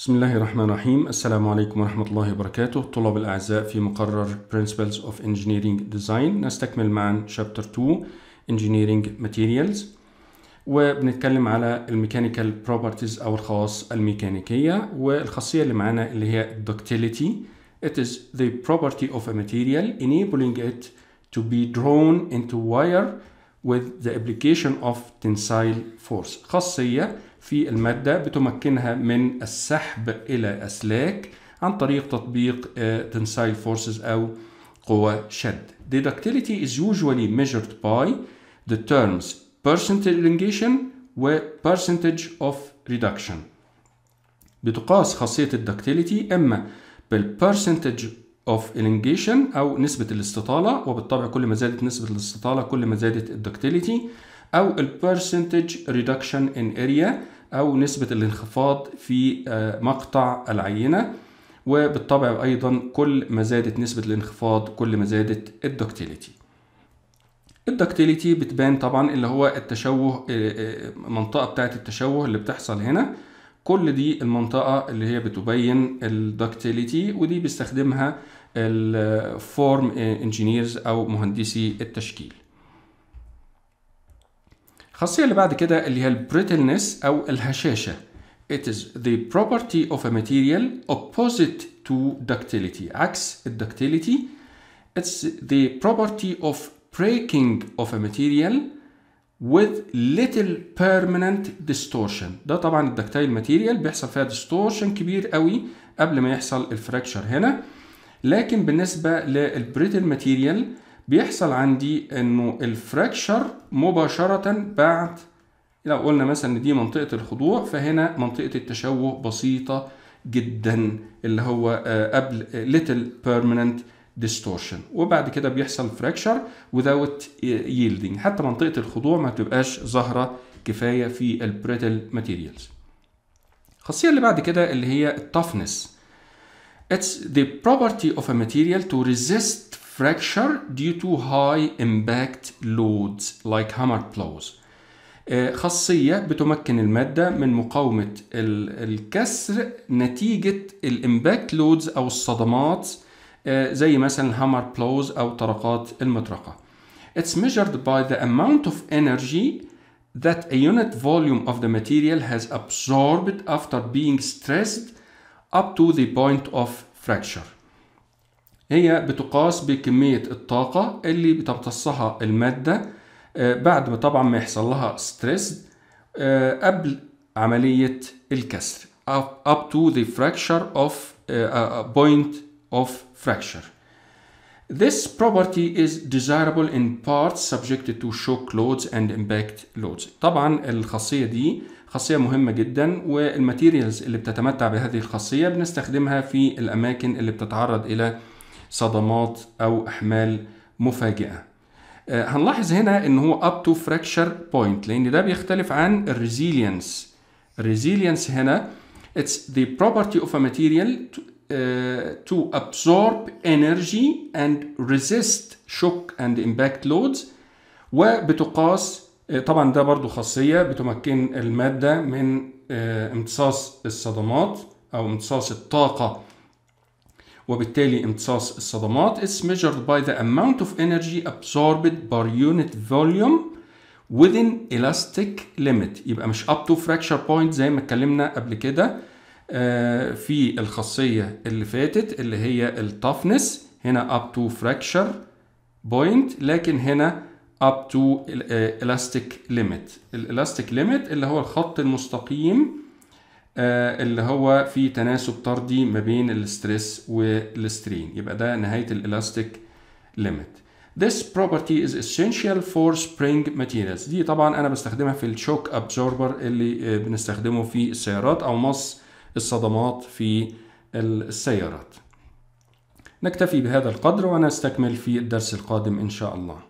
بسم الله الرحمن الرحيم السلام عليكم ورحمة الله وبركاته طلاب الأعزاء في مقرر Principles of Engineering Design نستكمل معا Chapter 2 Engineering Materials وبنتكلم على الميكانيكال بروبرتيز أو الخواص الميكانيكية والخاصية اللي معانا اللي هي ductility It is the property of a material enabling it to be drawn into wire with the application of tensile force خاصية في المادة بتمكنها من السحب إلى أسلاك عن طريق تطبيق آه، تنسايل فورسز أو قوى شد. Deductility is usually measured by the terms percentage elongation و percentage of reduction. بتقاس خاصية الدكتيليتي إما بال percentage of elongation أو نسبة الاستطالة وبالطبع كل ما زادت نسبة الاستطالة كل ما زادت الدكتيليتي أو الـ percentage reduction in area أو نسبة الانخفاض في آه، مقطع العينة وبالطبع أيضا كل ما زادت نسبة الانخفاض كل ما زادت الدكتيليتي الدكتيليتي بتبان طبعا اللي هو التشوه المنطقة آه، آه، بتاعة التشوه اللي بتحصل هنا كل دي المنطقة اللي هي بتبين الدكتيليتي ودي بيستخدمها الفورم انجينيرز أو مهندسي التشكيل الخاصية اللي بعد كده اللي هي البريتلنس أو الهشاشة It is the property of a material opposite to ductility عكس الductility It's the property of breaking of a material with little permanent distortion ده طبعا الدكتيل ماتيريال بيحصل فيها distortion كبير قوي قبل ما يحصل الفراكشر هنا لكن بالنسبه للبريتل ماتيريال بيحصل عندي انه الفراكشر مباشرة بعد لو قلنا مثلا ان دي منطقة الخضوع فهنا منطقة التشوه بسيطة جدا اللي هو آه، قبل ليتل بيرمننت ديستورشن وبعد كده بيحصل فراكشر وذاوت ييلدينج حتى منطقة الخضوع ما تبقاش ظاهرة كفاية في البريتل ماتيريالز الخاصية اللي بعد كده اللي هي التفنس It's the property of a material to resist fracture due to high impact loads like hammer blows خاصية بتمكن المادة من مقاومة الكسر نتيجة الامباكت لودز أو الصدمات زي مثلا الهامر بلوز أو طرقات المطرقة. It's measured by the amount of energy that a unit volume of the material has absorbed after being stressed up to the point of fracture. هي بتقاس بكمية الطاقة اللي بتمتصها المادة آه، بعد ما طبعا ما يحصل لها ستريس آه، قبل عملية الكسر up to the fracture of آه، point of fracture. This property is desirable in parts subjected to shock loads and impact loads. طبعا الخاصية دي خاصية مهمة جدا والماتيريالز اللي بتتمتع بهذه الخاصية بنستخدمها في الأماكن اللي بتتعرض إلى صدمات أو أحمال مفاجئة آه، هنلاحظ هنا ان هو up to fracture point لان ده بيختلف عن الريزيلينس الريزيلينس هنا it's the property of a material to, uh, to absorb energy and resist shock and impact loads وبتقاس آه، طبعا ده برضو خاصية بتمكن المادة من امتصاص الصدمات أو امتصاص الطاقة وبالتالي امتصاص الصدمات is measured by the amount of energy absorbed per unit volume within elastic limit يبقى مش up to fracture point زي ما اتكلمنا قبل كده في الخاصية اللي فاتت اللي هي toughness هنا up to fracture point لكن هنا up to elastic limit الالاستيك limit اللي هو الخط المستقيم آه، اللي هو في تناسب طردي ما بين الستريس والسترين يبقى ده نهاية الالاستيك ليميت This property is essential for spring materials دي طبعا انا بستخدمها في الشوك ابزوربر اللي آه، بنستخدمه في السيارات او مص الصدمات في السيارات نكتفي بهذا القدر ونستكمل في الدرس القادم ان شاء الله